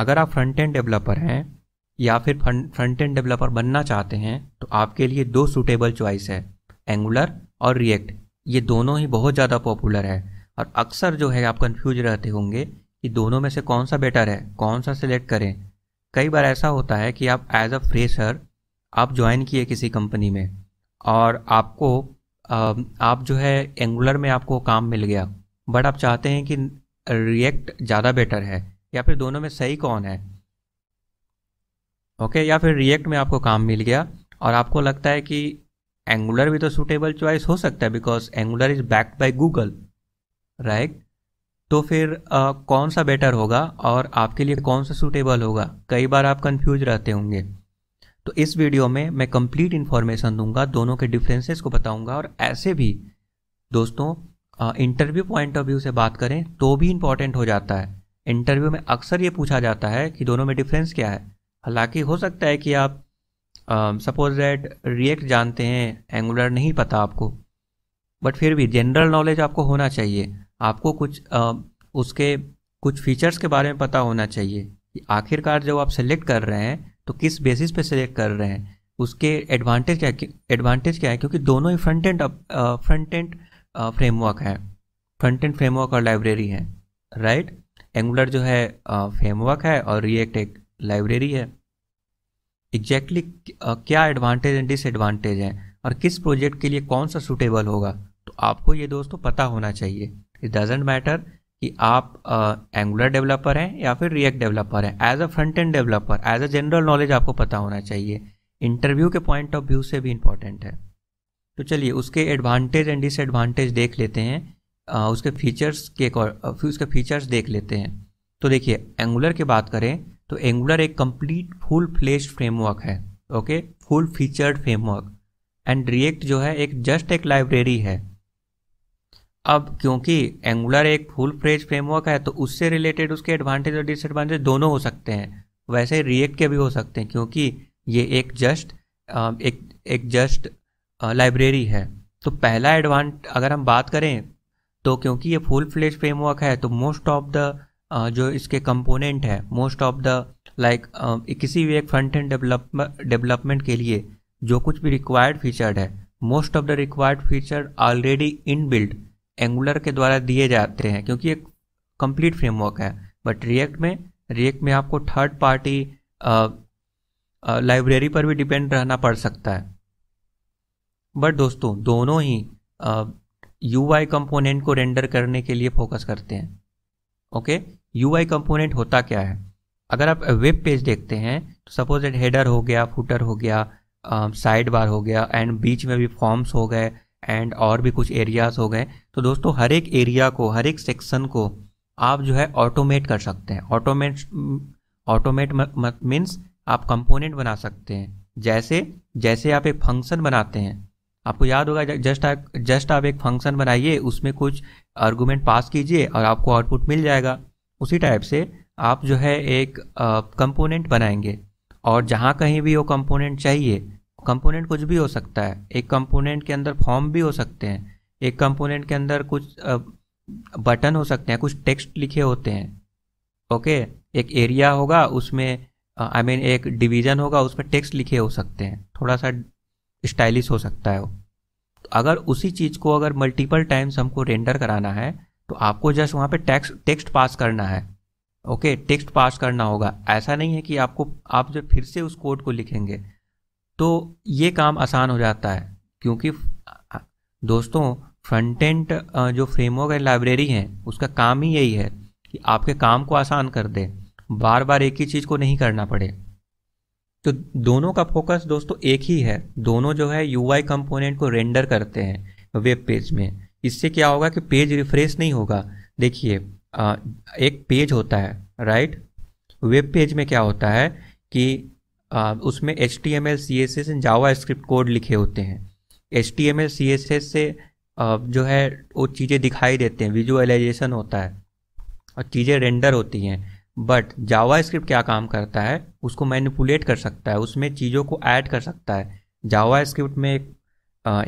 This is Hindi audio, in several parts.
अगर आप फ्रंट एंड डेवलपर हैं या फिर फ्रंट एंड डेवलपर बनना चाहते हैं तो आपके लिए दो सूटेबल चॉइस है एंगुलर और रिएक्ट ये दोनों ही बहुत ज़्यादा पॉपुलर है और अक्सर जो है आप कन्फ्यूज रहते होंगे कि दोनों में से कौन सा बेटर है कौन सा सिलेक्ट करें कई बार ऐसा होता है कि आप एज अ फ्रेशर आप ज्वाइन किए किसी कंपनी में और आपको आप जो है एंगुलर में आपको काम मिल गया बट आप चाहते हैं कि रिएक्ट ज़्यादा बेटर है या फिर दोनों में सही कौन है ओके या फिर रिएक्ट में आपको काम मिल गया और आपको लगता है कि एंगुलर भी तो सुटेबल चॉइस हो सकता है because Angular is backed by Google right तो फिर आ, कौन सा बेटर होगा और आपके लिए कौन सा सुटेबल होगा कई बार आप कंफ्यूज रहते होंगे तो इस वीडियो में मैं कंप्लीट इन्फॉर्मेशन दूंगा दोनों के डिफरेंसेस को बताऊंगा और ऐसे भी दोस्तों इंटरव्यू पॉइंट ऑफ व्यू से बात करें तो भी इम्पॉर्टेंट हो जाता है इंटरव्यू में अक्सर ये पूछा जाता है कि दोनों में डिफरेंस क्या है हालांकि हो सकता है कि आप सपोज दैट रिएक्ट जानते हैं एंगुलर नहीं पता आपको बट फिर भी जनरल नॉलेज आपको होना चाहिए आपको कुछ uh, उसके कुछ फीचर्स के बारे में पता होना चाहिए कि आखिरकार जब आप सेलेक्ट कर रहे हैं तो किस बेसिस पे सेलेक्ट कर रहे हैं उसके एडवांटेज क्या एडवांटेज क्या है क्योंकि दोनों ही front end front end framework है फ्रंट एंड फ्रेमवर्क और लाइब्रेरी है राइट right? एंगुलर जो है फ्रेमवर्क है और रिएक्ट एक लाइब्रेरी है एग्जैक्टली exactly, क्या एडवांटेज एंड डिसएडवांटेज हैं और किस प्रोजेक्ट के लिए कौन सा सूटेबल होगा तो आपको ये दोस्तों पता होना चाहिए इट डजेंट मैटर कि आप एंगुलर uh, डेवलपर हैं या फिर रिएक्ट डेवलपर हैं as a front end developer as a general knowledge आपको पता होना चाहिए इंटरव्यू के पॉइंट ऑफ व्यू से भी इंपॉर्टेंट है तो चलिए उसके एडवांटेज एंड डिसएडवांटेज देख लेते हैं आ, उसके फीचर्स के उसके फीचर्स देख लेते हैं तो देखिए एंगुलर की बात करें तो एंगुलर एक कंप्लीट फुल फ्लेश फ्रेमवर्क है okay full featured framework and React जो है एक जस्ट एक लाइब्रेरी है अब क्योंकि एंगुलर एक फुल फ्लेश फ्रेमवर्क है तो उससे रिलेटेड उसके एडवांटेज और डिसएडवांटेज दोनों हो सकते हैं वैसे ही रिएक्ट के भी हो सकते हैं क्योंकि ये एक जस्ट एक एक जस्ट लाइब्रेरी है तो पहला एडवांट अगर हम बात करें तो क्योंकि ये फुल फ्लेज फ्रेमवर्क है तो मोस्ट ऑफ द जो इसके कंपोनेंट है मोस्ट ऑफ द लाइक किसी भी एक फ्रंट एंड डेवलपमेंट के लिए जो कुछ भी रिक्वायर्ड फीचर है most of the required feature already in build Angular के द्वारा दिए जाते हैं क्योंकि एक कंप्लीट फ्रेमवर्क है बट रिएक्ट में रिएक्ट में आपको थर्ड पार्टी लाइब्रेरी पर भी डिपेंड रहना पड़ सकता है बट दोस्तों दोनों ही uh, यू आई कंपोनेंट को रेंडर करने के लिए फोकस करते हैं ओके यू आई कंपोनेंट होता क्या है अगर आप वेब पेज देखते हैं तो सपोज एट हेडर हो गया फुटर हो गया साइड uh, बार हो गया एंड बीच में भी फॉर्म्स हो गए एंड और भी कुछ एरियाज हो गए तो दोस्तों हर एक एरिया को हर एक सेक्शन को आप जो है ऑटोमेट कर सकते हैं ऑटोमेट ऑटोमेट मीन्स आप कंपोनेंट बना सकते हैं जैसे जैसे आप एक फंक्शन बनाते हैं आपको याद होगा जस्ट आप जस्ट आप एक फंक्शन बनाइए उसमें कुछ आर्गूमेंट पास कीजिए और आपको आउटपुट मिल जाएगा उसी टाइप से आप जो है एक कंपोनेंट बनाएंगे और जहाँ कहीं भी वो कंपोनेंट चाहिए कंपोनेंट कुछ भी हो सकता है एक कंपोनेंट के अंदर फॉर्म भी हो सकते हैं एक कंपोनेंट के अंदर कुछ बटन हो सकते हैं कुछ टेक्स्ट लिखे होते हैं ओके एक एरिया होगा उसमें आई I मीन mean, एक डिवीज़न होगा उसमें टेक्स्ट लिखे हो सकते हैं थोड़ा सा स्टाइलिश हो सकता है वो तो अगर उसी चीज़ को अगर मल्टीपल टाइम्स हमको रेंडर कराना है तो आपको जस्ट वहाँ पे टेक्स्ट टेक्स्ट पास करना है ओके टेक्स्ट पास करना होगा ऐसा नहीं है कि आपको आप जब फिर से उस कोड को लिखेंगे तो ये काम आसान हो जाता है क्योंकि दोस्तों फ्रंटेंट जो फ्रेमवर्क है लाइब्रेरी है उसका काम ही यही है कि आपके काम को आसान कर दे बार बार एक ही चीज़ को नहीं करना पड़े तो दोनों का फोकस दोस्तों एक ही है दोनों जो है यू आई कंपोनेंट को रेंडर करते हैं वेब पेज में इससे क्या होगा कि पेज रिफ्रेश नहीं होगा देखिए एक पेज होता है राइट वेब पेज में क्या होता है कि आ, उसमें H T M L C S S JavaScript code लिखे होते हैं H T M L C S S से आ, जो है वो चीज़ें दिखाई देते हैं विजुअलाइजेशन होता है और चीज़ें रेंडर होती हैं बट जावा स्क्रिप्ट क्या काम करता है उसको मैनिपुलेट कर सकता है उसमें चीज़ों को ऐड कर सकता है जावा स्क्रिप्ट में एक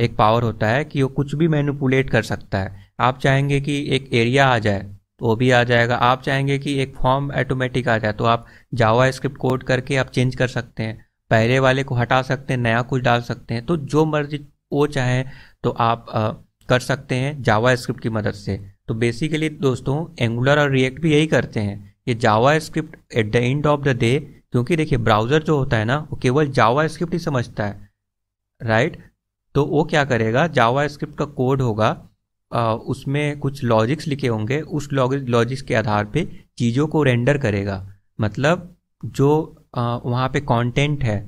एक पावर होता है कि वो कुछ भी मैनिपुलेट कर सकता है आप चाहेंगे कि एक एरिया आ जाए तो वो भी आ जाएगा आप चाहेंगे कि एक फॉर्म ऑटोमेटिक आ जाए तो आप जावा स्क्रिप्ट कोड करके आप चेंज कर सकते हैं पहले वाले को हटा सकते हैं नया कुछ डाल सकते हैं तो जो मर्जी वो चाहें तो आप आ, कर सकते हैं जावा स्क्रिप्ट की मदद से तो बेसिकली दोस्तों एंगुलर और रिएक्ट भी यही करते हैं ये JavaScript at the end of the day क्योंकि देखिए ब्राउज़र जो होता है ना वो केवल जावा स्क्रिप्ट ही समझता है राइट तो वो क्या करेगा जावा स्क्रिप्ट का कोड होगा आ, उसमें कुछ लॉजिक्स लिखे होंगे उस लॉजिक्स के आधार पे चीज़ों को रेंडर करेगा मतलब जो आ, वहाँ पे कंटेंट है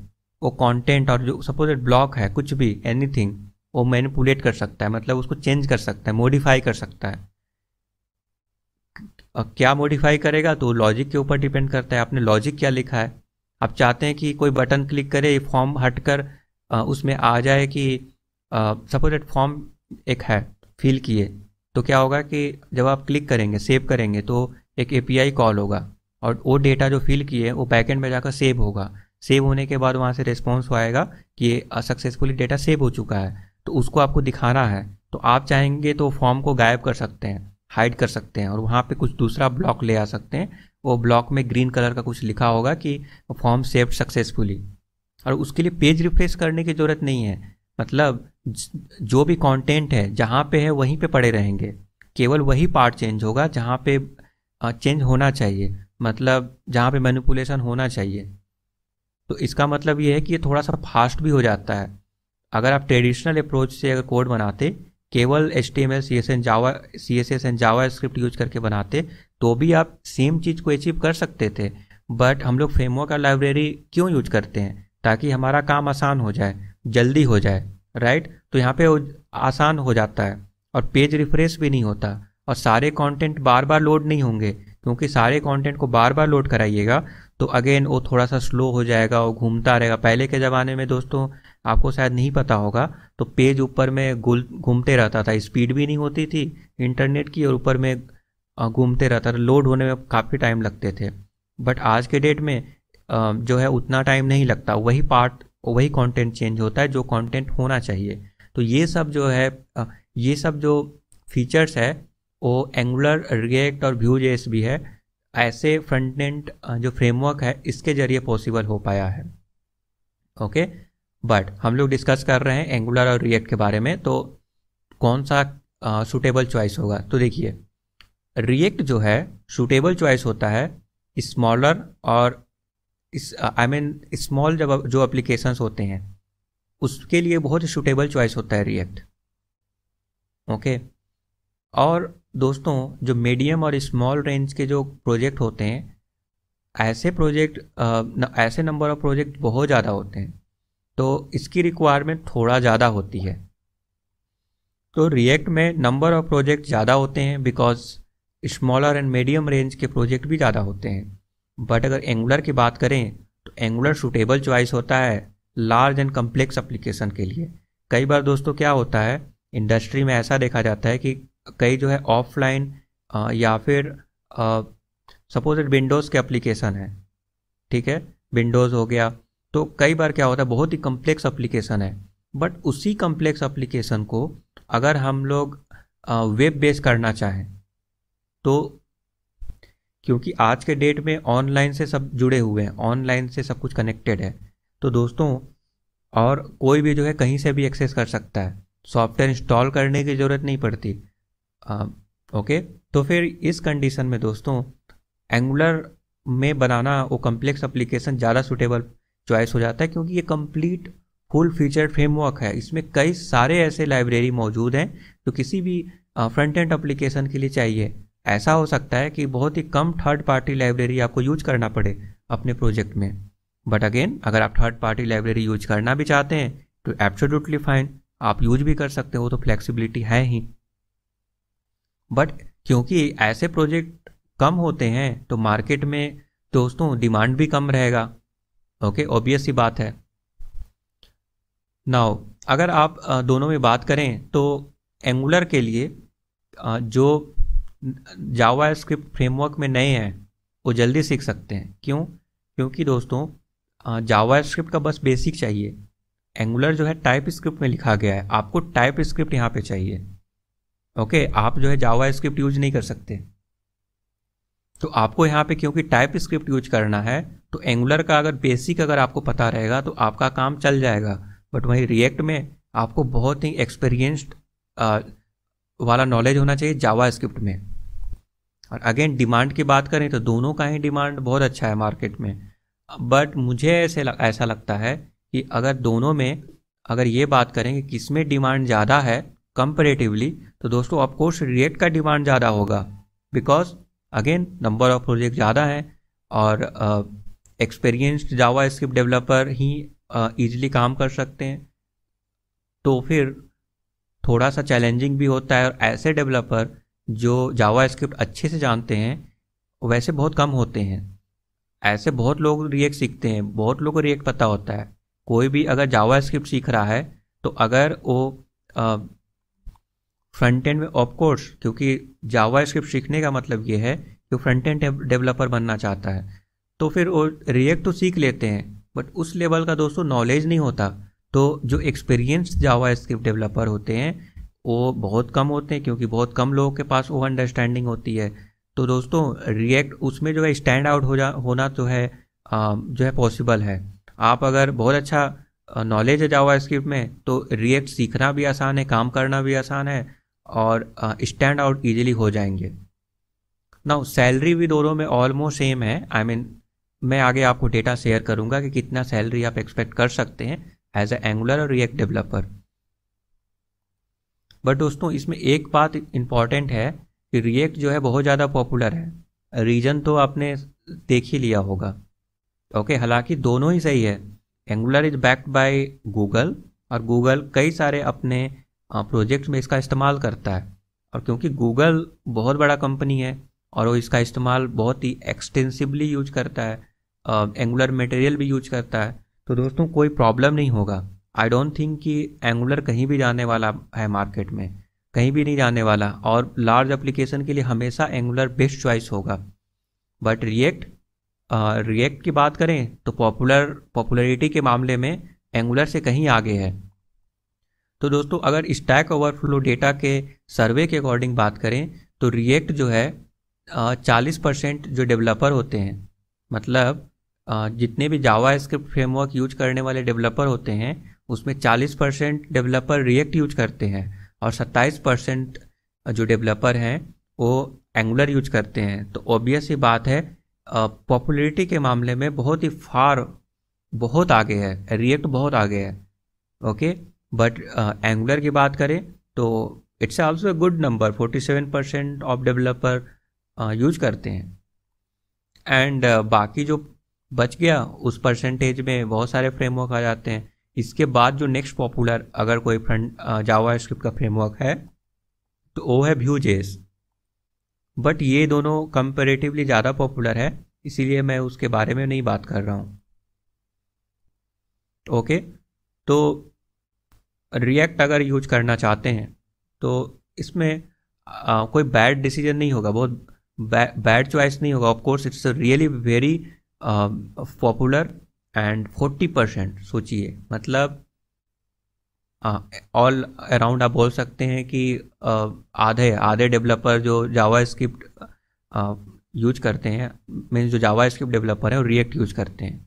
वो कंटेंट और जो सपोज ब्लॉक है कुछ भी एनीथिंग वो मैनिपुलेट कर सकता है मतलब उसको चेंज कर सकता है मॉडिफाई कर सकता है क्या मॉडिफाई करेगा तो लॉजिक के ऊपर डिपेंड करता है आपने लॉजिक क्या लिखा है आप चाहते हैं कि कोई बटन क्लिक करे फॉर्म हट कर उसमें आ जाए कि सपोज एट फॉर्म एक है फिल किए तो क्या होगा कि जब आप क्लिक करेंगे सेव करेंगे तो एक ए कॉल होगा और वो डेटा जो फिल किए वो बैकेंड में जाकर सेव होगा सेव होने के बाद वहाँ से रिस्पॉन्स आएगा कि सक्सेसफुली डेटा सेव हो चुका है तो उसको आपको दिखाना है तो आप चाहेंगे तो फॉर्म को गायब कर सकते हैं हाइड कर सकते हैं और वहाँ पे कुछ दूसरा ब्लॉक ले आ सकते हैं वो ब्लॉक में ग्रीन कलर का कुछ लिखा होगा कि फॉर्म सेव्ड सक्सेसफुली और उसके लिए पेज रिफ्रेश करने की ज़रूरत नहीं है मतलब जो भी कंटेंट है जहाँ पे है वहीं पे पड़े रहेंगे केवल वही पार्ट चेंज होगा जहाँ पे चेंज होना चाहिए मतलब जहाँ पे मैनिपुलेशन होना चाहिए तो इसका मतलब ये है कि ये थोड़ा सा फास्ट भी हो जाता है अगर आप ट्रेडिशनल अप्रोच से अगर कोड बनाते केवल H T M L C S and Java C S S and JavaScript use करके बनाते तो भी आप सेम चीज़ को अचीव कर सकते थे बट हम लोग फ्रेमवर्क और लाइब्रेरी क्यों यूज करते हैं ताकि हमारा काम आसान हो जाए जल्दी हो जाए राइट तो यहाँ पे आसान हो जाता है और पेज रिफ्रेश भी नहीं होता और सारे कंटेंट बार बार लोड नहीं होंगे क्योंकि सारे कंटेंट को बार बार लोड कराइएगा तो अगेन वो थोड़ा सा स्लो हो जाएगा और घूमता रहेगा पहले के ज़माने में दोस्तों आपको शायद नहीं पता होगा तो पेज ऊपर में गुल घूमते रहता था स्पीड भी नहीं होती थी इंटरनेट की और ऊपर में घूमते रहता था लोड होने में काफ़ी टाइम लगते थे बट आज के डेट में जो है उतना टाइम नहीं लगता वही पार्ट वही कंटेंट चेंज होता है जो कंटेंट होना चाहिए तो ये सब जो है ये सब जो फीचर्स है वो एंगुलर रिएक्ट और व्यू जेस भी है ऐसे फ्रंट एंड जो फ्रेमवर्क है इसके ज़रिए पॉसिबल हो पाया है ओके okay? बट हम लोग डिस्कस कर रहे हैं एंगुलर और रिएक्ट के बारे में तो कौन सा सुटेबल चॉइस होगा तो देखिए रिएक्ट जो है सूटेबल चॉइस होता है स्मॉलर और इस आई मीन स्मॉल जब जो अप्लीकेशंस होते हैं उसके लिए बहुत सूटेबल चॉइस होता है रिएक्ट ओके okay? और दोस्तों जो मीडियम और स्मॉल रेंज के जो प्रोजेक्ट होते हैं ऐसे प्रोजेक्ट ऐसे नंबर ऑफ प्रोजेक्ट बहुत ज़्यादा होते हैं तो इसकी रिक्वायरमेंट थोड़ा ज़्यादा होती है तो रिएक्ट में नंबर ऑफ प्रोजेक्ट ज़्यादा होते हैं because smaller and medium range के प्रोजेक्ट भी ज़्यादा होते हैं बट अगर एंगुलर की बात करें तो एंगुलर सुटेबल चॉइस होता है लार्ज एंड कम्प्लेक्स अप्लीकेशन के लिए कई बार दोस्तों क्या होता है इंडस्ट्री में ऐसा देखा जाता है कि कई जो है ऑफलाइन या फिर सपोज विंडोज़ के एप्लीकेशन है ठीक है विंडोज़ हो गया तो कई बार क्या होता है बहुत ही कम्प्लेक्स अप्लीकेशन है बट उसी कम्प्लेक्स अप्लीकेशन को अगर हम लोग वेब बेस करना चाहें तो क्योंकि आज के डेट में ऑनलाइन से सब जुड़े हुए हैं ऑनलाइन से सब कुछ कनेक्टेड है तो दोस्तों और कोई भी जो है कहीं से भी एक्सेस कर सकता है सॉफ्टवेयर इंस्टॉल करने की ज़रूरत नहीं पड़ती आ, ओके तो फिर इस कंडीशन में दोस्तों एंगुलर में बनाना वो कम्प्लेक्स अप्लीकेशन ज़्यादा सुटेबल चॉइस हो जाता है क्योंकि ये कंप्लीट फुल फीचर फ्रेमवर्क है इसमें कई सारे ऐसे लाइब्रेरी मौजूद हैं जो किसी भी फ्रंट एंड अप्लीकेशन के लिए चाहिए ऐसा हो सकता है कि बहुत ही कम थर्ड पार्टी लाइब्रेरी आपको यूज करना पड़े अपने प्रोजेक्ट में बट अगेन अगर आप थर्ड पार्टी लाइब्रेरी यूज करना भी चाहते हैं तो एब्सोल्युटली फाइन आप यूज भी कर सकते हो तो फ्लेक्सिबिलिटी है ही बट क्योंकि ऐसे प्रोजेक्ट कम होते हैं तो मार्केट में दोस्तों डिमांड भी कम रहेगा ओके ऑब्वियस ही बात है नाउ अगर आप दोनों में बात करें तो एंगुलर के लिए जो जावा स्क्रिप्ट फ्रेमवर्क में नए हैं वो जल्दी सीख सकते हैं क्यों क्योंकि दोस्तों जावा स्क्रिप्ट का बस बेसिक चाहिए एंगुलर जो है टाइप स्क्रिप्ट में लिखा गया है आपको टाइप स्क्रिप्ट यहाँ पे चाहिए ओके आप जो है जावा स्क्रिप्ट यूज नहीं कर सकते तो आपको यहाँ पे क्योंकि टाइप स्क्रिप्ट यूज करना है तो एंगुलर का अगर बेसिक अगर आपको पता रहेगा तो आपका काम चल जाएगा बट वहीं रिएक्ट में आपको बहुत ही एक्सपीरियंस्ड वाला नॉलेज होना चाहिए जावा स्क्रिप्ट में और अगेन डिमांड की बात करें तो दोनों का ही डिमांड बहुत अच्छा है मार्केट में बट मुझे ऐसे लग, ऐसा लगता है कि अगर दोनों में अगर ये बात करें कि किस में डिमांड ज़्यादा है कंपेरेटिवली तो दोस्तों ऑफकोर्स रिएक्ट का डिमांड ज़्यादा होगा because again number of project ज़्यादा हैं और एक्सपीरियंस्ड जावा स्क्रिप्ट डेवलपर ही ईजिली काम कर सकते हैं तो फिर थोड़ा सा चैलेंजिंग भी होता है और ऐसे डेवलपर जो जावा स्क्रिप्ट अच्छे से जानते हैं वैसे बहुत कम होते हैं ऐसे बहुत लोग रिएक्ट सीखते हैं बहुत लोगों को रिएक्ट पता होता है कोई भी अगर जावा स्क्रिप्ट सीख रहा है तो अगर वो फ्रंट एंड में ऑफकोर्स क्योंकि जावा स्क्रिप्ट सीखने का मतलब ये है कि फ्रंट एंड डेवलपर बनना चाहता है तो फिर वो रिएक्ट तो सीख लेते हैं बट उस लेवल का दोस्तों नॉलेज नहीं होता तो जो एक्सपीरियंस जावा स्क्रिप्ट डेवलपर होते हैं वो बहुत कम होते हैं क्योंकि बहुत कम लोगों के पास वो अंडरस्टैंडिंग होती है तो दोस्तों रिएक्ट उसमें जो है स्टैंड आउट हो जा होना तो है आ, जो है पॉसिबल है आप अगर बहुत अच्छा नॉलेज है जावा स्क्रिप्ट में तो रिएक्ट सीखना भी आसान है काम करना भी आसान है और स्टैंड आउट ईजिली हो जाएंगे ना सैलरी भी दोनों में ऑलमोस्ट सेम है आई I मीन mean, मैं आगे आपको डेटा शेयर करूंगा कि कितना सैलरी आप एक्सपेक्ट कर सकते हैं एज ए एंगुलर और रिएक्ट डेवलपर बट दोस्तों इसमें एक बात इम्पॉर्टेंट है कि रिएक्ट जो है बहुत ज़्यादा पॉपुलर है रीजन तो आपने देख ही लिया होगा ओके हालांकि दोनों ही सही है Angular is backed by Google और गूगल कई सारे अपने प्रोजेक्ट में इसका इस्तेमाल करता है और क्योंकि गूगल बहुत बड़ा कंपनी है और वो इसका इस्तेमाल बहुत ही एक्सटेंसिवली यूज करता है एंगुलर मटेरियल भी यूज करता है तो दोस्तों कोई प्रॉब्लम नहीं होगा आई डोंट थिंक कि एंगुलर कहीं भी जाने वाला है मार्केट में कहीं भी नहीं जाने वाला और लार्ज एप्लीकेशन के लिए हमेशा एंगुलर बेस्ट चॉइस होगा बट रिएक्ट रिएक्ट की बात करें तो पॉपुलर पॉपुलरिटी के मामले में एंगुलर से कहीं आगे है तो दोस्तों अगर स्टैक ओवरफ्लो डेटा के सर्वे के अकॉर्डिंग बात करें तो रिएक्ट जो है चालीस परसेंट जो डेवलपर होते हैं मतलब जितने भी जावा स्क्रिप्ट फ्रेमवर्क यूज करने वाले डेवलपर होते हैं उसमें चालीस परसेंट डेवलपर रिएक्ट यूज करते हैं और सत्ताईस परसेंट जो डेवलपर हैं वो एंगुलर यूज करते हैं तो ऑब्वियस ही बात है पॉपुलरिटी के मामले में बहुत ही फार बहुत आगे है रिएक्ट बहुत आगे है ओके बट एंगुलर की बात करें तो it's also a good number forty seven percent of developer use करते हैं एंड बाकी जो बच गया उस परसेंटेज में बहुत सारे फ्रेमवर्क आ जाते हैं इसके बाद जो नेक्स्ट पॉपुलर अगर कोई फ्रंट जावा स्क्रिप्ट का फ्रेमवर्क है तो वो है व्यू जेस बट ये दोनों कंपेरेटिवली ज़्यादा पॉपुलर है इसीलिए मैं उसके बारे में नहीं बात कर रहा हूँ ओके तो रिएक्ट अगर यूज करना चाहते हैं तो इसमें आ, कोई बैड डिसीजन नहीं होगा बहुत बैड चॉइस नहीं होगा of course it's really very popular and forty percent सोचिए मतलब ऑल uh, अराउंड आप बोल सकते हैं कि uh, आधे आधे डेवलपर जो जावा स्क्रिप्ट यूज करते हैं मीन्स जो जावा स्क्रिप्ट डेवलपर है वो रिएक्ट यूज करते हैं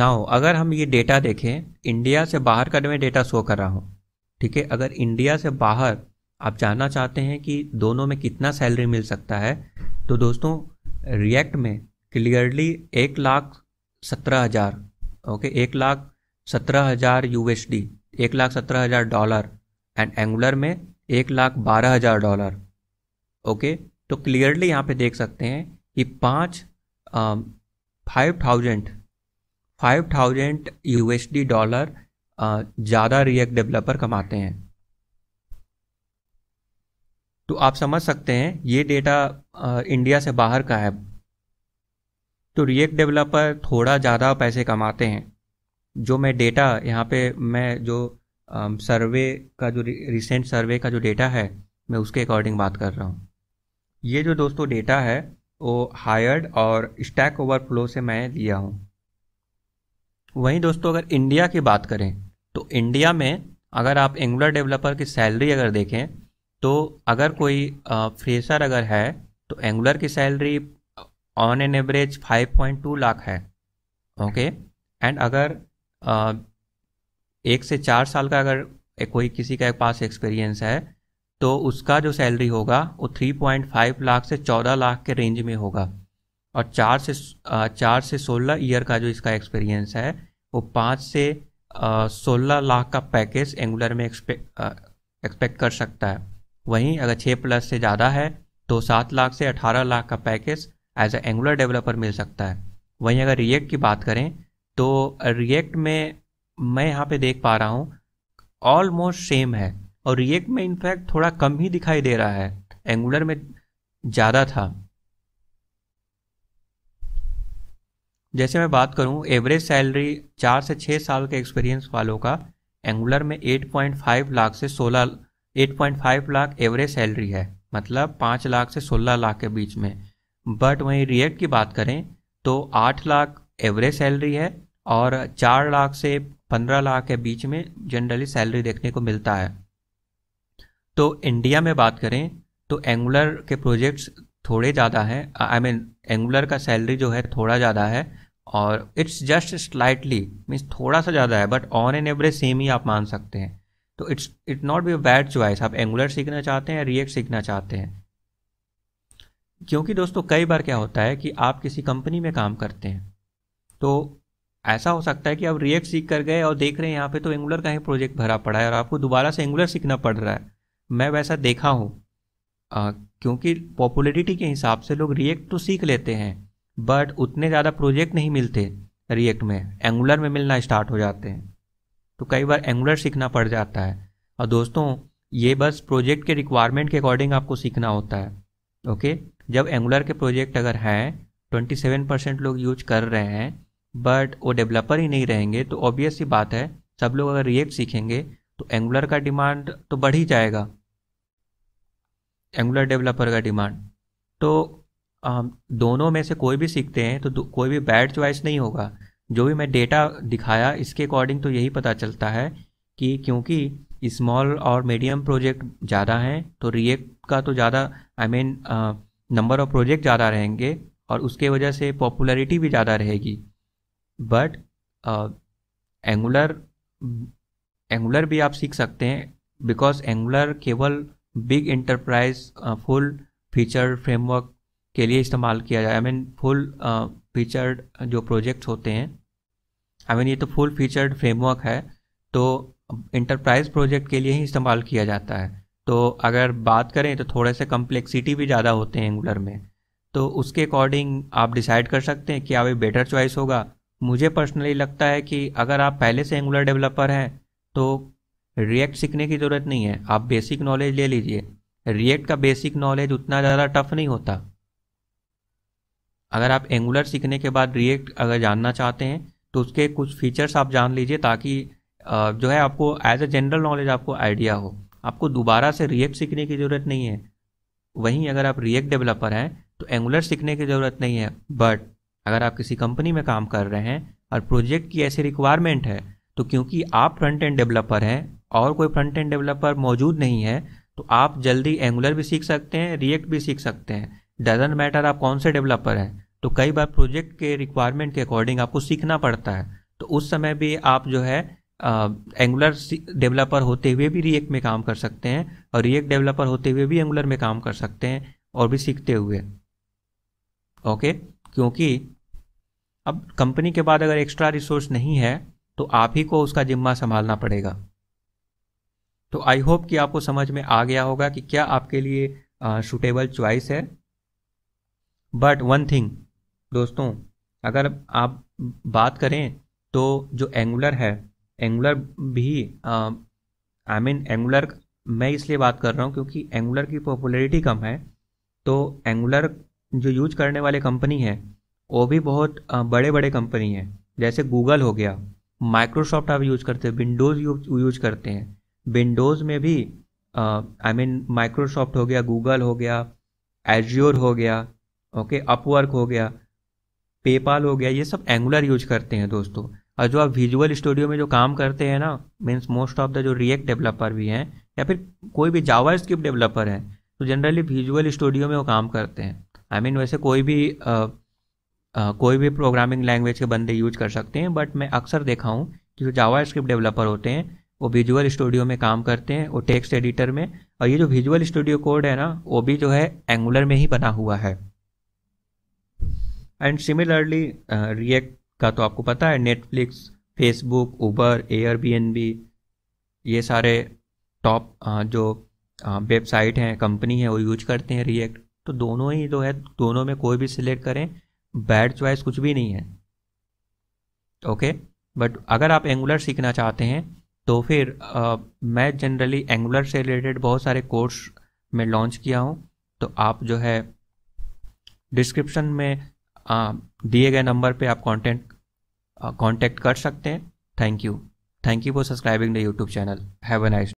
नाउ अगर हम ये डेटा देखें इंडिया से बाहर का मैं डेटा शो कर रहा हूँ ठीक है अगर इंडिया से बाहर आप जानना चाहते हैं कि दोनों में कितना सैलरी मिल सकता है तो दोस्तों रिएक्ट में क्लियरली एक लाख सत्रह हज़ार ओके एक लाख सत्रह हज़ार यू एस डी एक लाख सत्रह हज़ार डॉलर एंड एंगुलर में एक लाख बारह हज़ार डॉलर ओके तो क्लियरली यहाँ पे देख सकते हैं कि पाँच five thousand five thousand U S D dollar ज़्यादा रिएक्ट डेवलपर कमाते हैं तो आप समझ सकते हैं ये डेटा इंडिया से बाहर का है तो रिएक्ट डेवलपर थोड़ा ज़्यादा पैसे कमाते हैं जो मैं डेटा यहाँ पे मैं जो सर्वे का जो रिसेंट सर्वे का जो डेटा है मैं उसके अकॉर्डिंग बात कर रहा हूँ ये जो दोस्तों डेटा है वो हायर्ड और स्टैक ओवरफ्लो से मैं लिया हूँ वहीं दोस्तों अगर इंडिया की बात करें तो इंडिया में अगर आप एंगुलर डेवलपर की सैलरी अगर देखें तो अगर कोई फ्रेशर अगर है तो एंगुलर की salary on an average 5.2 lakh है ओके एंड अगर आ, एक से चार साल का अगर कोई किसी का पास एक्सपीरियंस है तो उसका जो सैलरी होगा वो 3.5 लाख से 14 लाख के रेंज में होगा और चार से चार से सोलह ईयर का जो इसका एक्सपीरियंस है वो पाँच से सोलह लाख का पैकेज एंगुलर में एक्सपेक्ट एक्सपेक्ट कर सकता है वहीं अगर छः प्लस से ज़्यादा है तो सात लाख से अठारह लाख का package as a Angular developer मिल सकता है वहीं अगर रिएक्ट की बात करें तो रिएक्ट में मैं यहाँ पे देख पा रहा हूँ ऑलमोस्ट सेम है और रिएक्ट में इनफैक्ट थोड़ा कम ही दिखाई दे रहा है एंगुलर में ज़्यादा था जैसे मैं बात करूँ एवरेज सैलरी चार से छः साल के एक्सपीरियंस वालों का एंगुलर में 8.5 लाख से 16 8.5 लाख एवरेज सैलरी है मतलब पाँच लाख से सोलह लाख के बीच में बट वहीं रिएक्ट की बात करें तो आठ लाख एवरेज सैलरी है और चार लाख से पंद्रह लाख के बीच में जनरली सैलरी देखने को मिलता है तो इंडिया में बात करें तो एंगुलर के प्रोजेक्ट्स थोड़े ज़्यादा हैं आई मीन एंगुलर का सैलरी जो है थोड़ा ज़्यादा है और इट्स जस्ट स्लाइटली मीन्स थोड़ा सा ज़्यादा है but on an average same ही आप मान सकते हैं तो it's it not be a bad choice आप एंगुलर सीखना चाहते हैं रिएक्ट सीखना चाहते हैं क्योंकि दोस्तों कई बार क्या होता है कि आप किसी कंपनी में काम करते हैं तो ऐसा हो सकता है कि आप रिएक्ट सीख कर गए और देख रहे हैं यहाँ पे तो एंगुलर का ही प्रोजेक्ट भरा पड़ा है और आपको दोबारा से एंगुलर सीखना पड़ रहा है मैं वैसा देखा हूँ क्योंकि पॉपुलरिटी के हिसाब से लोग रिएक्ट तो सीख लेते हैं बट उतने ज़्यादा प्रोजेक्ट नहीं मिलते रिएक्ट में एंगुलर में मिलना स्टार्ट हो जाते हैं तो कई बार एंगुलर सीखना पड़ जाता है और दोस्तों ये बस प्रोजेक्ट के रिक्वायरमेंट के अकॉर्डिंग आपको सीखना होता है ओके जब एंगुलर के प्रोजेक्ट अगर हैं ट्वेंटी सेवन परसेंट लोग यूज कर रहे हैं बट वो डेवलपर ही नहीं रहेंगे तो ऑब्वियस ही बात है सब लोग अगर रिएक्ट सीखेंगे तो एंगुलर का डिमांड तो बढ़ ही जाएगा एंगुलर डेवलपर का डिमांड तो दोनों में से कोई भी सीखते हैं तो कोई भी बैड च्वाइस नहीं होगा जो भी मैं डेटा दिखाया इसके अकॉर्डिंग तो यही पता चलता है कि क्योंकि स्मॉल और मीडियम प्रोजेक्ट ज़्यादा हैं तो रिएक्ट का तो ज़्यादा I mean number of project ज़्यादा रहेंगे और उसके वजह से पॉपुलैरिटी भी ज़्यादा रहेगी बट एंगुलर एंगुलर भी आप सीख सकते हैं बिकॉज एंगुलर केवल big enterprise full feature framework के लिए इस्तेमाल किया जाए आई मीन फुल फीचर्ड जो प्रोजेक्ट्स होते हैं आई मीन ये तो फुल फीचर्ड फ्रेमवर्क है तो इंटरप्राइज प्रोजेक्ट के लिए ही इस्तेमाल किया जाता है तो अगर बात करें तो थोड़े से कम्प्लेक्सिटी भी ज़्यादा होते हैं एंगुलर में तो उसके अकॉर्डिंग आप डिसाइड कर सकते हैं कि अब बेटर चॉइस होगा मुझे पर्सनली लगता है कि अगर आप पहले से एंगुलर डेवलपर हैं तो रिएक्ट सीखने की ज़रूरत नहीं है आप बेसिक नॉलेज ले लीजिए रिएक्ट का बेसिक नॉलेज उतना ज़्यादा टफ नहीं होता अगर आप एंगुलर सीखने के बाद रिएक्ट अगर जानना चाहते हैं तो उसके कुछ फीचर्स आप जान लीजिए ताकि जो है आपको एज अ जनरल नॉलेज आपको आइडिया हो आपको दोबारा से रिएक्ट सीखने की ज़रूरत नहीं है वहीं अगर आप रिएक्ट डेवलपर हैं तो एंगुलर सीखने की ज़रूरत नहीं है बट अगर आप किसी कंपनी में काम कर रहे हैं और प्रोजेक्ट की ऐसी रिक्वायरमेंट है तो क्योंकि आप फ्रंट एंड डेवलपर हैं और कोई फ्रंट एंड डेवलपर मौजूद नहीं है तो आप जल्दी एंगुलर भी सीख सकते हैं रिएक्ट भी सीख सकते हैं डजेंट मैटर आप कौन से डेवलपर हैं तो कई बार प्रोजेक्ट के रिक्वायरमेंट के अकॉर्डिंग आपको सीखना पड़ता है तो उस समय भी आप जो है एंगुलर डेवलपर होते हुए भी रिएक्ट में काम कर सकते हैं और रिएक्ट डेवलपर होते हुए भी एंगुलर में काम कर सकते हैं और भी सीखते हुए ओके क्योंकि अब कंपनी के बाद अगर एक्स्ट्रा रिसोर्स नहीं है तो आप ही को उसका जिम्मा संभालना पड़ेगा तो आई होप कि आपको समझ में आ गया होगा कि क्या आपके लिए सुटेबल चॉइस है बट वन थिंग दोस्तों अगर आप बात करें तो जो एंगुलर है एंगुलर भी आई मीन एंगुलर मैं इसलिए बात कर रहा हूँ क्योंकि एंगुलर की पॉपुलैरिटी कम है तो एंगुलर जो यूज करने वाले कंपनी है वो भी बहुत बड़े बड़े कंपनी है जैसे गूगल हो गया माइक्रोसॉफ्ट आप यूज करते हैं विंडोज़ यूज करते हैं विंडोज़ में भी आई मीन माइक्रोसॉफ्ट हो गया गूगल हो गया एजियोर हो गया ओके okay, अपवर्क हो गया पेपाल हो गया ये सब एंगुलर यूज करते हैं दोस्तों और जो आप विजुअल स्टूडियो में जो काम करते हैं ना मीन्स मोस्ट ऑफ द जो रिएक्ट डेवलपर भी हैं या फिर कोई भी जावा स्क्रिप्ट डेवलपर है तो जनरली विजुअल स्टूडियो में वो काम करते हैं आई I मीन mean, वैसे कोई भी आ, आ, कोई भी प्रोग्रामिंग लैंग्वेज के बंदे यूज कर सकते हैं बट मैं अक्सर देखा हूँ कि जो जावा स्क्रिप्ट डेवलपर होते हैं वो विजुअल स्टूडियो में काम करते हैं वो टेक्स्ट एडिटर में और ये जो विजुअल स्टूडियो कोड है ना वो भी जो है एंगुलर में ही बना हुआ है एंड सिमिलरली रिएक्ट का तो आपको पता है नेटफ्लिक्स फेसबुक ऊबर एयर ये सारे टॉप uh, जो वेबसाइट uh, हैं कंपनी है वो यूज करते हैं रिएक्ट तो दोनों ही जो है दोनों में कोई भी सिलेक्ट करें बैड चॉइस कुछ भी नहीं है ओके बट अगर आप एंगुलर सीखना चाहते हैं तो फिर आ, uh, मैं जनरली एंगुलर से रिलेटेड बहुत सारे कोर्स में लॉन्च किया हूँ तो आप जो है डिस्क्रिप्शन में दिए गए नंबर पे आप कॉन्टेंट कॉन्टैक्ट कर सकते हैं thank you thank you for subscribing the YouTube channel have a nice